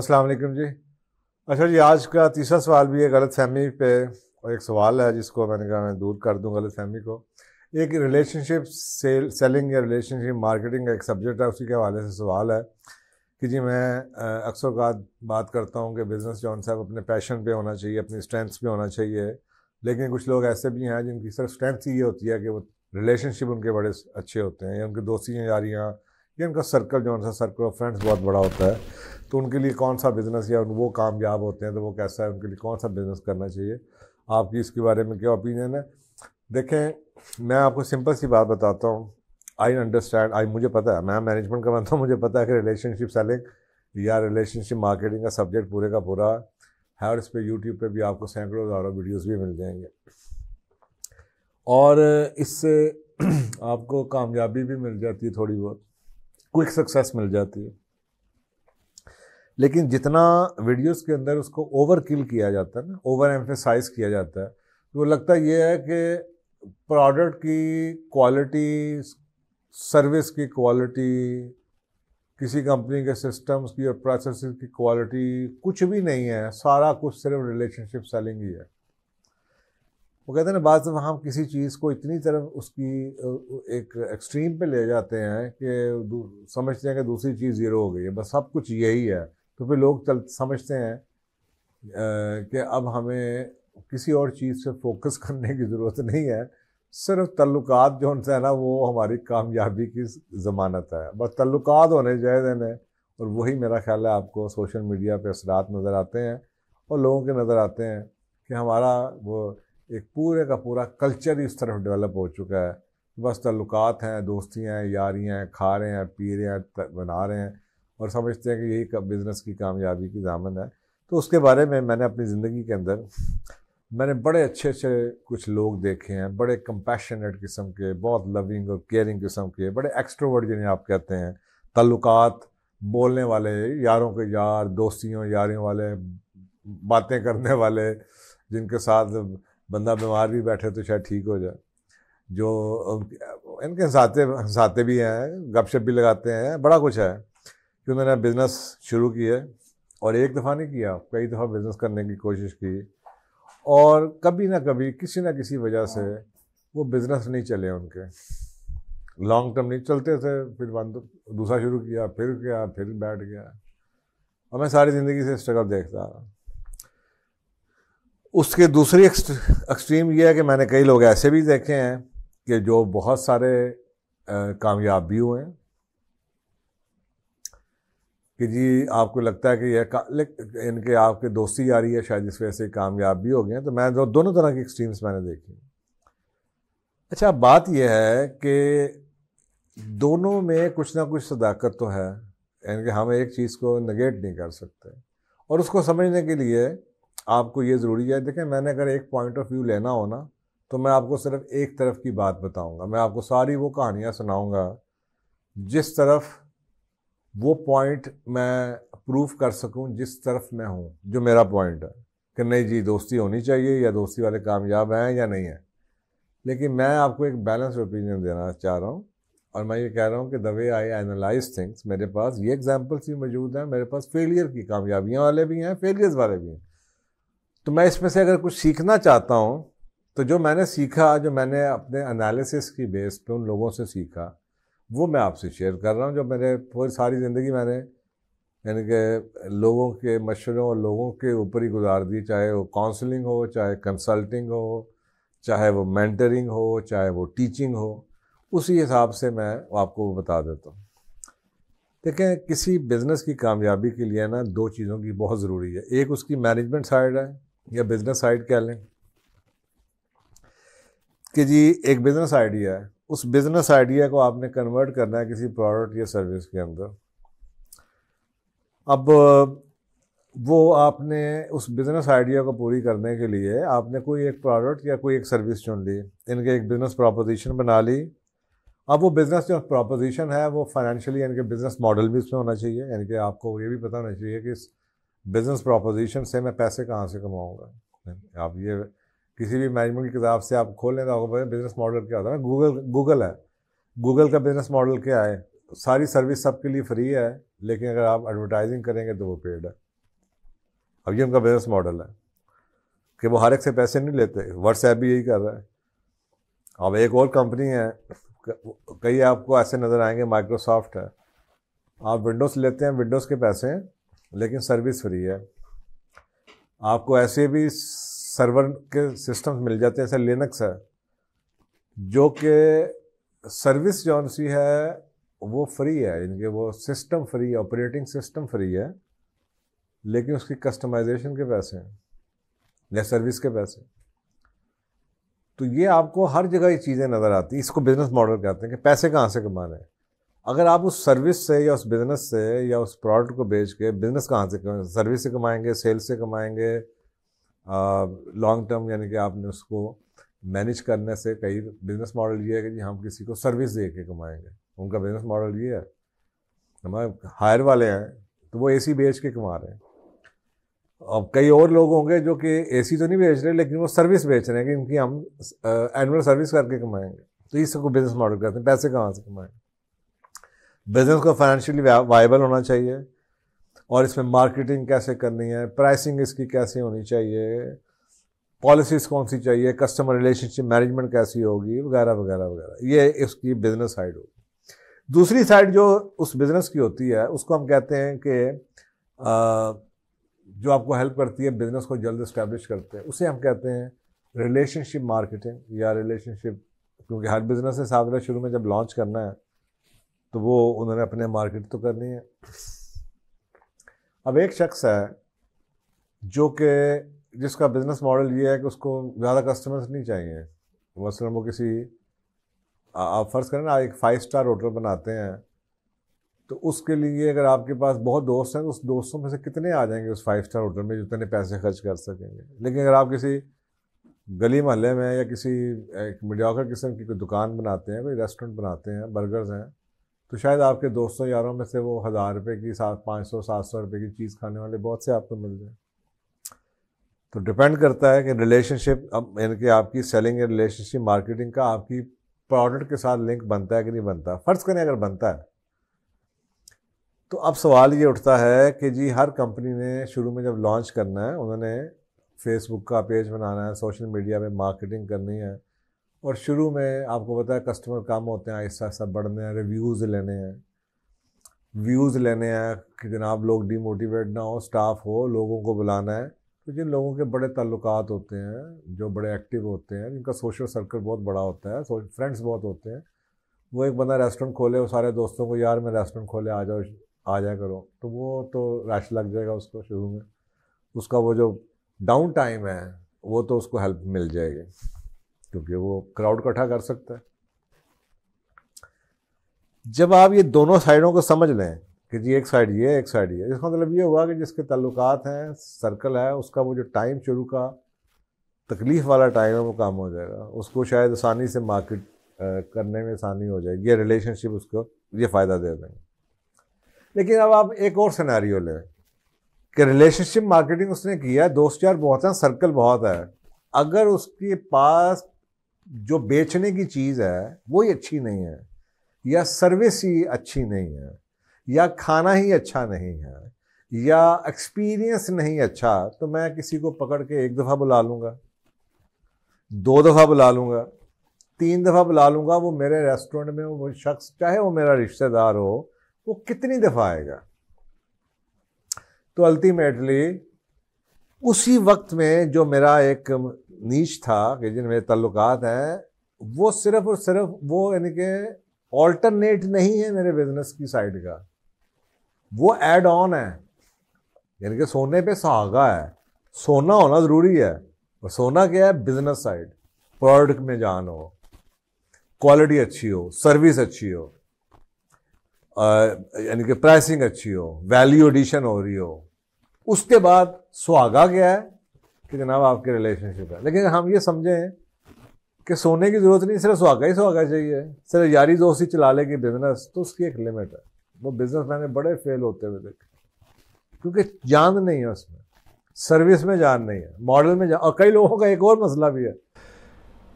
अस्सलाम वालेकुम जी अच्छा जी आज का तीसरा सवाल भी है गलत फहमी पे और एक सवाल है जिसको मैंने कहा मैं दूर कर दूँ गलत फहमी को एक रिलेशनशिप सेल सेलिंग या रिलेशनशिप मार्केटिंग का एक सब्जेक्ट है उसी के हवाले से सवाल है कि जी मैं अक्सर का बात करता हूँ कि बिज़नेस जो साहब अपने पैशन पे होना चाहिए अपनी स्ट्रेंथ्स पे होना चाहिए लेकिन कुछ लोग ऐसे भी हैं जिनकी सिर्फ स्ट्रेंथ ही ये होती है कि वो रिलेशनशिप उनके बड़े अच्छे होते हैं या उनकी दोस्तियाँ यारियाँ या इनका सर्कल जो है सर्कल ऑफ फ्रेंड्स बहुत बड़ा होता है तो उनके लिए कौन सा बिज़नेस या वो कामयाब होते हैं तो वो कैसा है उनके लिए कौन सा बिज़नेस करना चाहिए आपकी इसके बारे में क्या ओपिनियन है देखें मैं आपको सिंपल सी बात बताता हूँ आई अंडरस्टैंड आई मुझे पता है मैं मैनेजमेंट का बनता हूँ मुझे पता है कि रिलेशनशिप सेलिंग या रिलेशनशिप मार्केटिंग का सब्जेक्ट पूरे का पूरा है और इस पर यूट्यूब पर भी आपको सैकड़ों हज़ारों वीडियोज़ भी मिल जाएंगे और इससे आपको कामयाबी भी मिल जाती है थोड़ी बहुत क्विक सक्सेस मिल जाती है लेकिन जितना वीडियोस के अंदर उसको ओवर किल किया जाता है ना ओवर एम्फेसाइज किया जाता है तो लगता ये है कि प्रोडक्ट की क्वालिटी सर्विस की क्वालिटी किसी कंपनी के सिस्टम्स की और प्रोसेस की क्वालिटी कुछ भी नहीं है सारा कुछ सिर्फ रिलेशनशिप सेलिंग ही है वो कहते हैं ना बाद में हम किसी चीज़ को इतनी तरफ उसकी एक एक्सट्रीम पे ले जाते हैं कि समझते हैं कि दूसरी चीज़ ज़ीरो हो गई है बस सब कुछ यही है तो फिर लोग चल समझते हैं कि अब हमें किसी और चीज़ पे फोकस करने की ज़रूरत नहीं है सिर्फ तल्लुकात जो उनसे है ना वो हमारी कामयाबी की ज़मानत है बस तल्लुकात होने जाए हैं और वही मेरा ख्याल है आपको सोशल मीडिया पे असरात नज़र आते हैं और लोगों के नज़र आते हैं कि हमारा वो एक पूरे का पूरा कल्चर ही इस तरफ डेवलप हो चुका है बस तल्लुकात हैं दोस्तियाँ हैं यारियाँ हैं खा रहे हैं पी रहे हैं बना रहे हैं और समझते हैं कि यही बिज़नेस की कामयाबी की दामन है तो उसके बारे में मैंने अपनी ज़िंदगी के अंदर मैंने बड़े अच्छे अच्छे कुछ लोग देखे हैं बड़े कंपैशनेट किस्म के बहुत लविंग और केयरिंग किस्म के बड़े एक्स्ट्रोवर्ड जिन्हें आप कहते हैं तल्लुकात बोलने वाले यारों के यार दोस्तियों यारियों वाले बातें करने वाले जिनके साथ बंदा बीमार भी बैठे तो शायद ठीक हो जाए जो इनके हंसाते हंसाते भी हैं गपशप भी लगाते हैं बड़ा कुछ है कि उन्होंने बिज़नेस शुरू किया और एक दफ़ा नहीं किया कई दफ़ा बिज़नेस करने की कोशिश की और कभी ना कभी किसी ना किसी वजह से वो बिज़नेस नहीं चले उनके लॉन्ग टर्म नहीं चलते थे फिर बंद दूसरा शुरू किया फिर गया फिर बैठ गया और मैं सारी ज़िंदगी से स्ट्रगल देखता उसके दूसरी एक एक्सट्रीम ये है कि मैंने कई लोग ऐसे भी देखे हैं कि जो बहुत सारे कामयाब भी हुए हैं कि जी आपको लगता है कि यह इनके आपके दोस्ती आ रही है शायद इस वजह से कामयाब भी हो गए हैं तो मैं जो दोनों तरह की एक्सट्रीम्स मैंने देखी अच्छा बात यह है कि दोनों में कुछ ना कुछ सदाकत तो है यानी कि हम एक चीज़ को नगेट नहीं कर सकते और उसको समझने के लिए आपको ये ज़रूरी है देखें मैंने अगर एक पॉइंट ऑफ व्यू लेना हो ना तो मैं आपको सिर्फ एक तरफ की बात बताऊंगा मैं आपको सारी वो कहानियाँ सुनाऊंगा जिस तरफ वो पॉइंट मैं प्रूव कर सकूं जिस तरफ मैं हूँ जो मेरा पॉइंट है कि नहीं जी दोस्ती होनी चाहिए या दोस्ती वाले कामयाब हैं या नहीं है लेकिन मैं आपको एक बैलेंस ओपिनियन देना चाह रहा हूँ और मैं ये कह रहा हूँ कि the way I analyse things मेरे पास ये एग्जाम्पल्स भी मौजूद हैं मेरे पास फेलियर की कामयाबियाँ वाले भी हैं फेलियर्स वाले भी हैं तो मैं इसमें से अगर कुछ सीखना चाहता हूँ तो जो मैंने सीखा जो मैंने अपने एनालिसिस की बेस पे उन लोगों से सीखा वो मैं आपसे शेयर कर रहा हूँ जो मैंने पूरी सारी ज़िंदगी मैंने यानी कि लोगों के मशवरों और लोगों के ऊपर ही गुजार दी चाहे वो काउंसलिंग हो चाहे कंसल्टिंग हो चाहे वो मेंटरिंग हो चाहे वो टीचिंग हो उसी हिसाब से मैं आपको बता देता हूँ देखें किसी बिज़नेस की कामयाबी के लिए ना दो चीज़ों की बहुत ज़रूरी है एक उसकी मैनेजमेंट साइड है या बिज़नेस साइड कह लें कि जी एक बिज़नेस आइडिया है उस बिज़नेस आइडिया को आपने कन्वर्ट करना है किसी प्रोडक्ट या सर्विस के अंदर अब वो आपने उस बिज़नेस आइडिया को पूरी करने के लिए आपने कोई एक प्रोडक्ट या कोई एक सर्विस चुन ली इनके एक बिज़नेस प्रोपोजिशन बना ली अब वो बिज़नेस जो प्रोपोजिशन है वो फाइनेंशियली यानी कि बिज़नेस मॉडल भी उसमें होना चाहिए यानी कि आपको ये भी पता होना चाहिए कि बिजनेस प्रोपोजिशन से मैं पैसे कहाँ से कमाऊँगा आप ये किसी भी मैनेजमेंट की किताब से आप खोल लें तो बिजनेस मॉडल क्या होता है गूगल गूगल है गूगल का बिजनेस मॉडल क्या है सारी सर्विस सबके लिए फ्री है लेकिन अगर आप एडवर्टाइजिंग करेंगे तो वो पेड है अब ये उनका बिजनेस मॉडल है कि वो हर एक से पैसे नहीं लेते व्हाट्सएप भी यही कर रहा है अब एक और कंपनी है कई आपको ऐसे नज़र आएंगे माइक्रोसॉफ्ट है आप विंडोज़ लेते हैं विंडोज़ के पैसे हैं लेकिन सर्विस फ्री है आपको ऐसे भी सर्वर के सिस्टम्स मिल जाते हैं जैसे लिनक्स है जो कि सर्विस जौन सी है वो फ्री है इनके वो सिस्टम फ्री है ऑपरेटिंग सिस्टम फ्री है लेकिन उसकी कस्टमाइजेशन के पैसे हैं या सर्विस के पैसे तो ये आपको हर जगह ये चीज़ें नज़र आती इसको बिज़नेस मॉडल कहते हैं कि पैसे कहाँ से कमाने हैं अगर आप उस सर्विस से या उस बिज़नेस से या उस प्रोडक्ट को बेच के बिज़नेस कहाँ से कमाएंगे सर्विस से कमाएंगे सेल से कमाएंगे लॉन्ग टर्म यानी कि आपने उसको मैनेज करने से कई बिज़नेस मॉडल ये है कि हम किसी को सर्विस दे के कमाएंगे उनका बिज़नेस मॉडल ये है हमारे हायर वाले हैं तो वो एसी बेच के कमा रहे हैं अब कई और लोग होंगे जो कि एसी तो नहीं बेच रहे लेकिन वो सर्विस बेच रहे हैं कि इनकी हम एनुअल सर्विस करके कमाएंगे तो इसको बिज़नेस मॉडल करते हैं पैसे कहाँ से कमाएंगे बिजनेस को फाइनेंशियली वाइबल होना चाहिए और इसमें मार्केटिंग कैसे करनी है प्राइसिंग इसकी कैसे होनी चाहिए पॉलिसीज़ कौन सी चाहिए कस्टमर रिलेशनशिप मैनेजमेंट कैसी होगी वगैरह वगैरह वगैरह ये इसकी बिज़नेस साइड होगी दूसरी साइड जो उस बिज़नेस की होती है उसको हम कहते हैं कि जो आपको हेल्प करती है बिज़नेस को जल्द इस्टेब्लिश करते हैं उसे हम कहते हैं रिलेशनशिप मार्केटिंग या रिलेशनशिप क्योंकि हर बिज़नेस ने साथ शुरू में जब लॉन्च करना है तो वो उन्होंने अपने मार्केट तो करनी है अब एक शख्स है जो कि जिसका बिज़नेस मॉडल ये है कि उसको ज़्यादा कस्टमर्स नहीं चाहिए मसलन वो किसी आप फ़र्ज़ करें ना एक फ़ाइव स्टार होटल बनाते हैं तो उसके लिए अगर आपके पास बहुत दोस्त हैं तो उस दोस्तों में से कितने आ जाएंगे उस फाइव स्टार होटल में जितने पैसे खर्च कर सकेंगे लेकिन अगर आप किसी गली मोहल्ले में या किसी एक मीडियाकर किस्म की कोई दुकान बनाते हैं कोई रेस्टोरेंट बनाते हैं बर्गर्स हैं तो शायद आपके दोस्तों यारों में से वो हज़ार रुपये की सात पाँच सौ सात सौ रुपये की चीज़ खाने वाले बहुत से आपको मिल जाए तो डिपेंड करता है कि रिलेशनशिप अब यानी कि आपकी सेलिंग या रिलेशनशिप मार्केटिंग का आपकी प्रोडक्ट के साथ लिंक बनता है कि नहीं बनता फ़र्ज़ करें अगर बनता है तो अब सवाल ये उठता है कि जी हर कंपनी ने शुरू में जब लॉन्च करना है उन्होंने फेसबुक का पेज बनाना है सोशल मीडिया पे मार्केटिंग करनी है और शुरू में आपको पता है कस्टमर कम होते हैं ऐसा ऐसा बढ़ने हैं रिव्यूज़ लेने हैं व्यूज़ लेने हैं कि जनाब लोग डीमोटिवेट ना हो स्टाफ हो लोगों को बुलाना है तो जिन लोगों के बड़े ताल्लुक होते हैं जो बड़े एक्टिव होते हैं जिनका सोशल सर्कल बहुत बड़ा होता है फ्रेंड्स बहुत होते हैं वो एक बंदा रेस्टोरेंट खोले वो सारे दोस्तों को यार मैं रेस्टोरेंट खोले आ जाओ आ जाए करो तो वो तो रश लग जाएगा उसको शुरू में उसका वो जो डाउन टाइम है वो तो उसको हेल्प मिल जाएगी क्योंकि वो क्राउड इकट्ठा कर सकता है जब आप ये दोनों साइडों को समझ लें कि जी एक साइड ये एक साइड ये इसका मतलब ये हुआ कि जिसके ताल्लुक हैं सर्कल है उसका वो जो टाइम शुरू का तकलीफ़ वाला टाइम है वो काम हो जाएगा उसको शायद आसानी से मार्केट करने में आसानी हो जाएगी ये रिलेशनशिप उसको ये फ़ायदा दे देंगे लेकिन अब आप एक और सिनारी लें कि रिलेशनशिप मार्केटिंग उसने किया है दोस्त यार बहुत हैं सर्कल बहुत है अगर उसके पास जो बेचने की चीज़ है वो ही अच्छी नहीं है या सर्विस ही अच्छी नहीं है या खाना ही अच्छा नहीं है या एक्सपीरियंस नहीं अच्छा तो मैं किसी को पकड़ के एक दफ़ा बुला लूँगा दो दफ़ा बुला लूँगा तीन दफ़ा बुला लूँगा वो मेरे रेस्टोरेंट में वो शख्स चाहे वो मेरा रिश्तेदार हो वो कितनी दफ़ा आएगा तो अल्टीमेटली उसी वक्त में जो मेरा एक नीच था कि जिन मेरे तल्लुकात हैं वो सिर्फ और सिर्फ वो यानी कि ऑल्टरनेट नहीं है मेरे बिजनेस की साइड का वो एड ऑन है यानी कि सोने पे सहागा है सोना होना ज़रूरी है और सोना क्या है बिजनेस साइड प्रोडक्ट में जान हो क्वालिटी अच्छी हो सर्विस अच्छी हो यानी कि प्राइसिंग अच्छी हो वैल्यू एडिशन हो रही हो उसके बाद सुहागा क्या है कि जनाब आपके रिलेशनशिप है लेकिन हम ये समझें कि सोने की ज़रूरत नहीं सिर्फ सुहागा ही सुहागा चाहिए सिर्फ यारी दोस्ती चला लेगी बिज़नेस तो उसकी एक लिमिट है वो बिज़नेस मैंने बड़े फेल होते हुए देखे क्योंकि जान नहीं है उसमें सर्विस में जान नहीं है मॉडल में जान और कई लोगों का एक और मसला भी है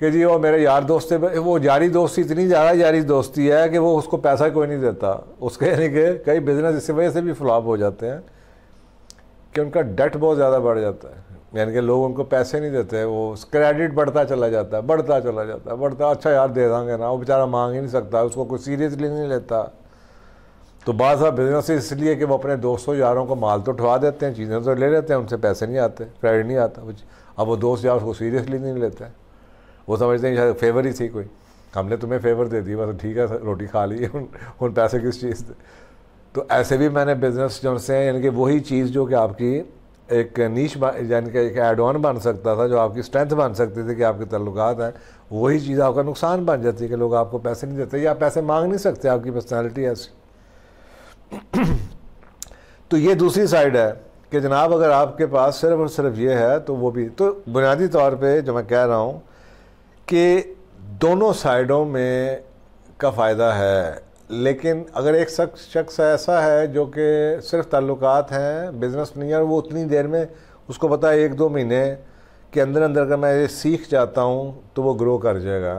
कि जी वो मेरे यार दोस्त वो यारी दोस्ती इतनी ज़्यादा यारी दोस्ती है कि वो उसको पैसा कोई नहीं देता उसके यानी कि कई बिज़नेस इसी वजह से भी फ्लॉप हो जाते हैं कि उनका डेट बहुत ज़्यादा बढ़ जाता है यानी कि लोग उनको पैसे नहीं देते वो क्रेडिट बढ़ता चला जाता है बढ़ता चला जाता है बढ़ता अच्छा यार दे देंगे ना वो बेचारा मांग ही नहीं सकता उसको कोई सीरियसली नहीं लेता तो बाद बिजनेस इसलिए कि वो अपने दोस्तों यारों को माल तो उठवा देते हैं चीज़ें तो ले लेते हैं उनसे पैसे नहीं आते क्रेडिट नहीं आता अब वो दोस्त यार उसको सीरियसली नहीं लेते वो समझते हैं शायद फेवर ही थी कोई हमने तुम्हें फेवर दे दी बस ठीक है रोटी खा ली उन, उन पैसे किस चीज़ से तो ऐसे भी मैंने बिज़नेस जो से यानी कि वही चीज़ जो कि आपकी एक नीच यानी कि एक एड ऑन बन सकता था जो आपकी स्ट्रेंथ बन सकती थी कि आपके तल्लत हैं वही चीज़ आपका नुकसान बन जाती है कि लोग आपको पैसे नहीं देते या पैसे मांग नहीं सकते आपकी पर्सनैलिटी ऐसी तो ये दूसरी साइड है कि जनाब अगर आपके पास सिर्फ और सिर्फ ये है तो वो भी तो बुनियादी तौर पर जो मैं कह रहा हूँ कि दोनों साइडों में का फ़ायदा है लेकिन अगर एक शख्स शख्स ऐसा है जो कि सिर्फ ताल्लुकात हैं बिज़नेस नहीं है वो उतनी देर में उसको पता है एक दो महीने के अंदर अंदर अगर मैं ये सीख जाता हूँ तो वो ग्रो कर जाएगा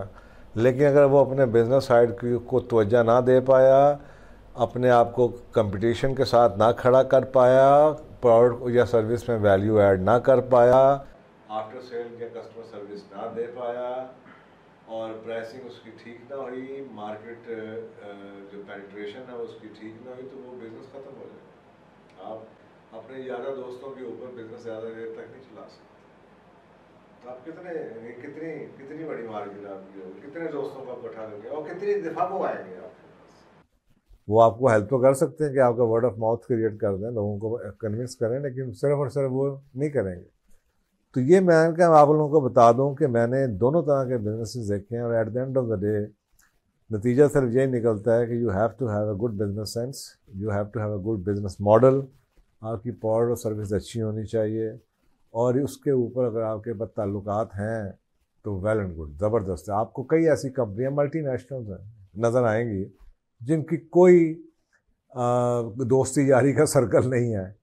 लेकिन अगर वो अपने बिज़नेस साइड को तोज्जा ना दे पाया अपने आप को कंपटीशन के साथ ना खड़ा कर पाया प्रोडक्ट या सर्विस में वैल्यू ऐड ना कर पाया आफ्टर सेल या कस्टमर सर्विस ना दे पाया और प्राइसिंग उसकी ठीक ना हुई मार्केट जो पेंट्रेशन है उसकी ठीक ना हुई तो वो बिज़नेस ख़त्म हो जाएगा आप अपने ज़्यादा दोस्तों के ऊपर बिज़नेस ज़्यादा देर तक नहीं चला सकते तो आप कितने कितनी कितनी बड़ी मार्केट आपकी होगी कितने दोस्तों को आप बैठा देंगे और कितनी दिफा को आएंगे आपके पास वो आपको हेल्प तो कर सकते हैं कि आपका वर्ड ऑफ माउथ क्रिएट कर दें लोगों को कन्विंस करें लेकिन सिर्फ और सिर्फ वो नहीं करेंगे तो ये मैं क्या आप लोगों को बता दूं कि मैंने दोनों तरह के बिजनेस देखे हैं और at the end of the day नतीजा सिर्फ यही निकलता है कि you have to have a good business sense you have to have a good business model आपकी पॉड और सर्विस अच्छी होनी चाहिए और उसके ऊपर अगर आपके पास ताल्लुक हैं तो वेल एंड गुड ज़बरदस्त है आपको कई ऐसी कंपनियाँ मल्टी हैं नज़र आएंगी जिनकी कोई आ, दोस्ती यारी का सर्कल नहीं है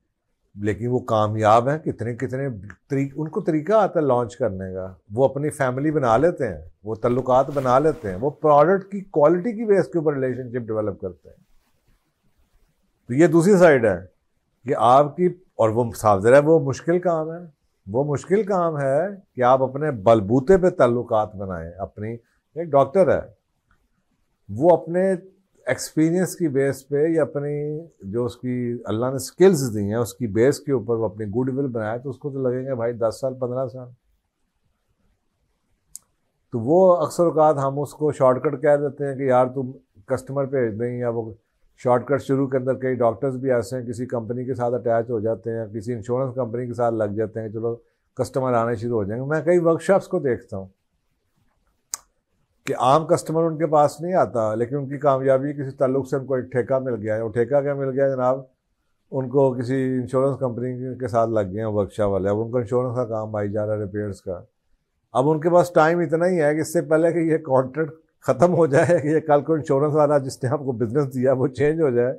लेकिन वो कामयाब हैं कितने कितने तरीक उनको तरीका आता है लॉन्च करने का वो अपनी फैमिली बना लेते हैं वो तल्लुकात बना लेते हैं वो प्रोडक्ट की क्वालिटी की बेस के ऊपर रिलेशनशिप डेवलप करते हैं तो ये दूसरी साइड है कि आपकी और वो साफ़र है वो मुश्किल काम है वो मुश्किल काम है कि आप अपने बलबूते पे तल्लुकात बनाएं अपनी एक डॉक्टर है वो अपने एक्सपीरियंस की बेस पे या अपनी जो उसकी अल्लाह ने स्किल्स दी हैं उसकी बेस के ऊपर वो अपनी गुडविल बनाया तो उसको तो लगेंगे भाई दस साल पंद्रह साल तो वो अक्सर अवकात हम उसको शॉर्टकट कह देते हैं कि यार तुम कस्टमर भेज दें या वो शॉर्टकट शुरू के अंदर कई डॉक्टर्स भी ऐसे हैं किसी कंपनी के साथ अटैच हो जाते हैं किसी इंश्योरेंस कंपनी के साथ लग जाते हैं चलो कस्टमर आने शुरू हो जाएंगे मैं कई वर्कशॉप्स को देखता हूँ कि आम कस्टमर उनके पास नहीं आता लेकिन उनकी कामयाबी किसी तल्लुक़ से उनको एक ठेका मिल गया है वो ठेका क्या मिल गया जनाब उनको किसी इंश्योरेंस कंपनी के साथ लग गए हैं वर्कशॉप वाले अब उनका इंश्योरेंस का काम आई जा रहा है रिपेयर्स का अब उनके पास टाइम इतना ही है कि इससे पहले कि ये कॉन्ट्रैक्ट ख़त्म हो जाए कि ये कल को इंश्योरेंस वाला जिसने आपको बिजनेस दिया वो चेंज हो जाए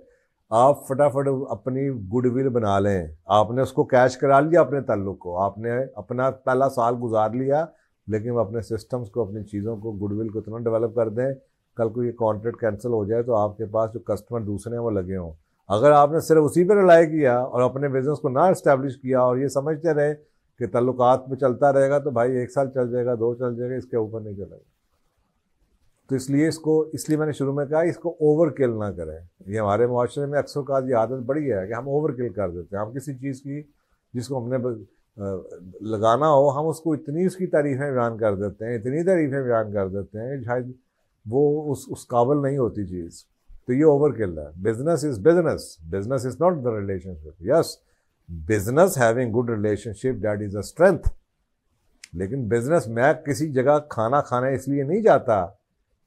आप फटाफट अपनी गुडविल बना लें आपने उसको कैश करा लिया अपने तल्लुक़ को आपने अपना पहला साल गुजार लिया लेकिन वो अपने सिस्टम्स को अपनी चीज़ों को गुडविल को इतना डेवलप कर दें कल को ये कॉन्ट्रैक्ट कैंसिल हो जाए तो आपके पास जो कस्टमर दूसरे हैं वो लगे हों अगर आपने सिर्फ उसी पर रिलाई किया और अपने बिजनेस को ना इस्टेब्लिश किया और ये समझते रहे कि तल्लुकात में चलता रहेगा तो भाई एक साल चल जाएगा दो चल जाएगा इसके ऊपर नहीं चलेगा तो इसलिए इसको इसलिए मैंने शुरू में कहा इसको ओवर किल ना करें ये हमारे माशरे में अक्सर का ये आदत बड़ी है कि हम ओवर किल कर देते हैं हम किसी चीज़ की जिसको हमने लगाना हो हम उसको इतनी उसकी तारीफ़ें बयान कर देते हैं इतनी तारीफ़ें बयान कर देते हैं शायद वो उस उस काबिल नहीं होती चीज़ तो ये ओवर किल है business is business business is not the relationship yes business having good relationship that is a strength लेकिन बिजनेस मैं किसी जगह खाना खाने इसलिए नहीं जाता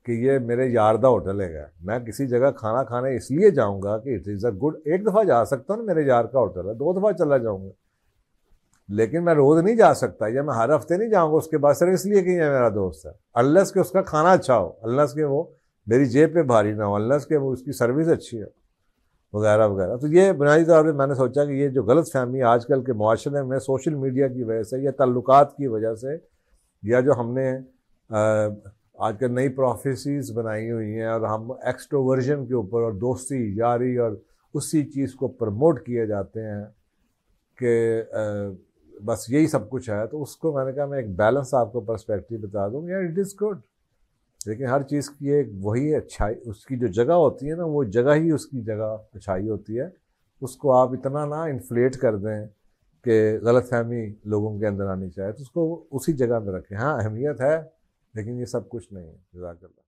कि ये मेरे यार होटल है मैं किसी जगह खाना खाने इसलिए जाऊंगा कि इट इज़ अ गुड एक दफ़ा जा सकता हूँ ना मेरे यार का होटल है दो दफ़ा चला जाऊंगा लेकिन मैं रोज़ नहीं जा सकता या मैं हर हफ्ते नहीं जाऊँगा उसके बाद सिर्फ इसलिए कि यह मेरा दोस्त है अल्लस के उसका खाना अच्छा हो अल्लस के वो मेरी जेब पे भारी ना हो अल्लस के वो उसकी सर्विस अच्छी हो वगैरह वगैरह तो ये बुनियादी तौर पर मैंने सोचा कि ये जो गलत फहमी आजकल के माशरे में सोशल मीडिया की वजह से या तल्लुक की वजह से या जो हमने आजकल नई प्रोफेसिस बनाई हुई हैं और हम एक्सट्रोवर्जन के ऊपर और दोस्ती यारी और उसी चीज़ को प्रमोट किए जाते हैं कि बस यही सब कुछ है तो उसको मैंने कहा मैं एक बैलेंस आपको पर्सपेक्टिव बता दूँ यार इट इज़ गुड लेकिन हर चीज़ की एक वही अच्छाई उसकी जो जगह होती है ना वो जगह ही उसकी जगह अच्छाई होती है उसको आप इतना ना इन्फ्लेट कर दें कि गलत फहमी लोगों के अंदर आनी चाहिए तो उसको उसी जगह में रखें हाँ अहमियत है लेकिन ये सब कुछ नहीं है जजाकल्ला